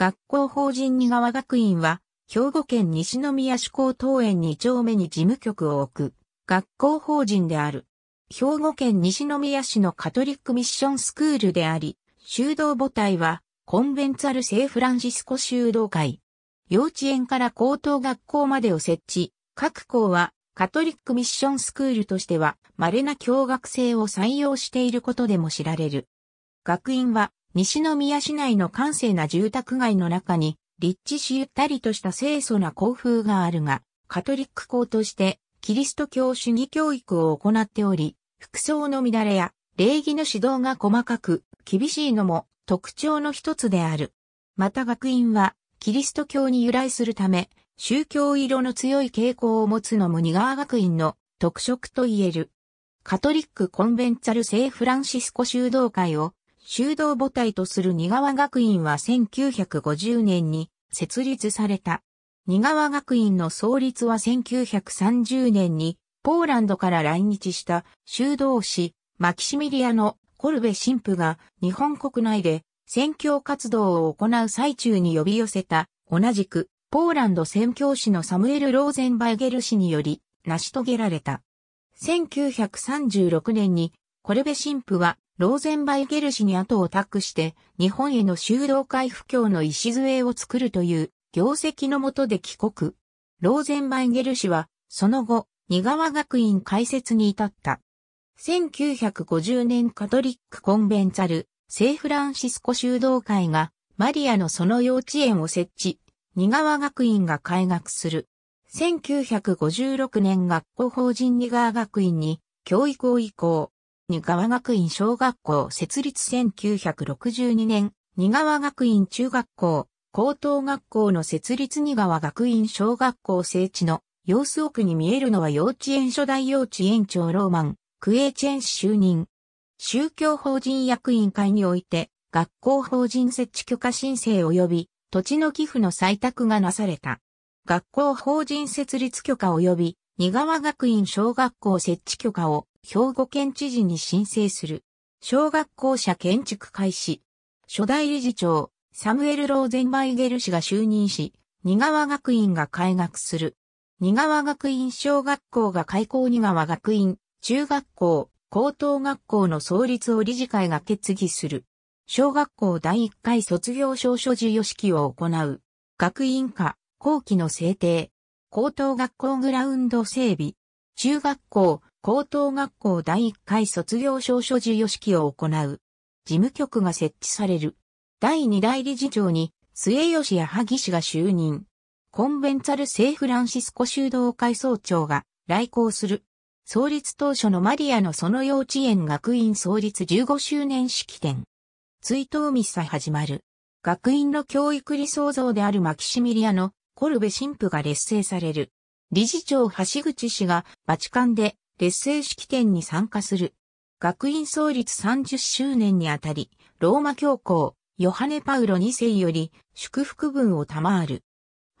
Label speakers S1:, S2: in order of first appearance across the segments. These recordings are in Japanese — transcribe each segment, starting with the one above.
S1: 学校法人二川学院は、兵庫県西宮市高等園二丁目に事務局を置く、学校法人である。兵庫県西宮市のカトリックミッションスクールであり、修道母体は、コンベンツァル聖フランシスコ修道会。幼稚園から高等学校までを設置。各校は、カトリックミッションスクールとしては、稀な教学生を採用していることでも知られる。学院は、西宮市内の閑静な住宅街の中に、立地しゆったりとした清楚な校風があるが、カトリック校として、キリスト教主義教育を行っており、服装の乱れや礼儀の指導が細かく、厳しいのも特徴の一つである。また学院は、キリスト教に由来するため、宗教色の強い傾向を持つのも二川学院の特色と言える。カトリックコンベンツァル聖フランシスコ修道会を修道母体とする二川学院は1950年に設立された。二川学院の創立は1930年にポーランドから来日した修道士マキシミリアのコルベ神父が日本国内で宣教活動を行う最中に呼び寄せた同じくポーランド宣教師のサムエル・ローゼンバイゲル氏により成し遂げられた。1936年にコルベ神父はローゼンバイゲル氏に後を託して、日本への修道会布教の礎を作るという、業績のもとで帰国。ローゼンバイゲル氏は、その後、二川学院開設に至った。1950年カトリックコンベンツァル、セイフランシスコ修道会が、マリアのその幼稚園を設置、二川学院が開学する。1956年学校法人二川学院に、教育を移行。に川学院小学校設立1962年、二川学院中学校、高等学校の設立二川学院小学校聖地の様子奥に見えるのは幼稚園初代幼稚園長ローマン、クエーチェン氏就任。宗教法人役員会において、学校法人設置許可申請及び土地の寄付の採択がなされた。学校法人設立許可及び二川学院小学校設置許可を兵庫県知事に申請する。小学校舎建築開始。初代理事長、サムエル・ローゼンバイゲル氏が就任し、二川学院が開学する。二川学院小学校が開校二川学院、中学校、高等学校の創立を理事会が決議する。小学校第1回卒業証書授与式を行う。学院化、後期の制定。高等学校グラウンド整備。中学校、高等学校第1回卒業証書授与式を行う。事務局が設置される。第2代理事長に末吉や萩氏が就任。コンベンツァル聖フランシスコ修道会総長が来校する。創立当初のマリアのその幼稚園学院創立15周年式典。追悼ミサ始まる。学院の教育理想像であるマキシミリアのコルベ神父が劣勢される。理事長橋口氏がバチカンで劣勢式典に参加する。学院創立30周年にあたり、ローマ教皇、ヨハネ・パウロ2世より祝福文を賜る。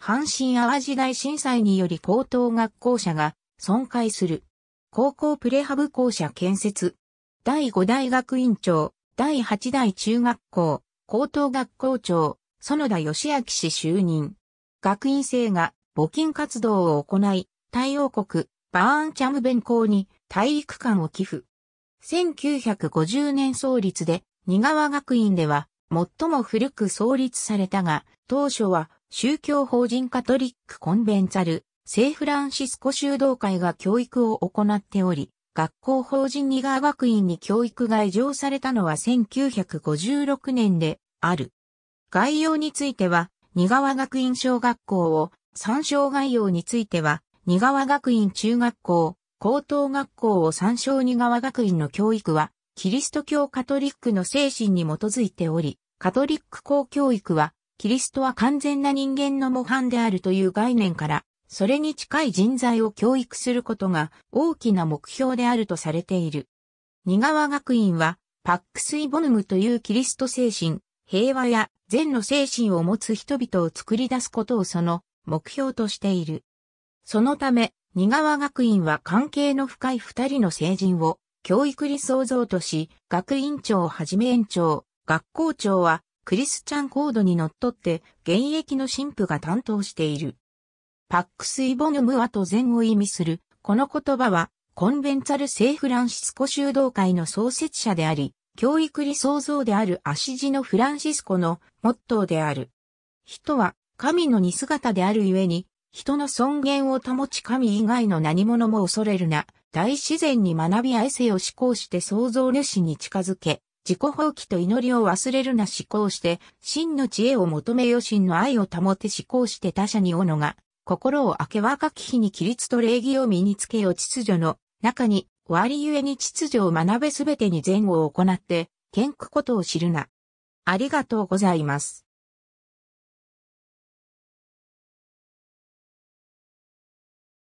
S1: 阪神淡路大震災により高等学校舎が損壊する。高校プレハブ校舎建設。第5代学院長、第8代中学校、高等学校長、園田義明氏就任。学院生が募金活動を行い、太陽国、バーンチャム弁校に体育館を寄付。1950年創立で、仁川学院では最も古く創立されたが、当初は宗教法人カトリックコンベンツァル、ーフランシスコ修道会が教育を行っており、学校法人仁川学院に教育が移譲されたのは1956年である。概要については、仁川学院小学校を、参照概要については、二川学院中学校、高等学校を参照二川学院の教育は、キリスト教カトリックの精神に基づいており、カトリック公教育は、キリストは完全な人間の模範であるという概念から、それに近い人材を教育することが大きな目標であるとされている。二川学院は、パックスイボヌムというキリスト精神、平和や善の精神を持つ人々を作り出すことをその目標としている。そのため、仁川学院は関係の深い二人の成人を教育理想像とし、学院長をはじめ園長、学校長はクリスチャンコードにのっとって現役の神父が担当している。パックス・イボヌムはと禅を意味する。この言葉はコンベンツァル聖フランシスコ修道会の創設者であり、教育理想像である足地のフランシスコのモットーである。人は神の似姿であるゆえに人の尊厳を保ち神以外の何者も恐れるな、大自然に学び愛せを思考して創造主に近づけ、自己放棄と祈りを忘れるな思考して、真の知恵を求めよ真の愛を保て思考して他者におのが、心を明け若き日に規律と礼儀を身につけよ秩序の中に、終わりゆえに秩序を学べすべてに善を行って、健くことを知るな。ありがとうございます。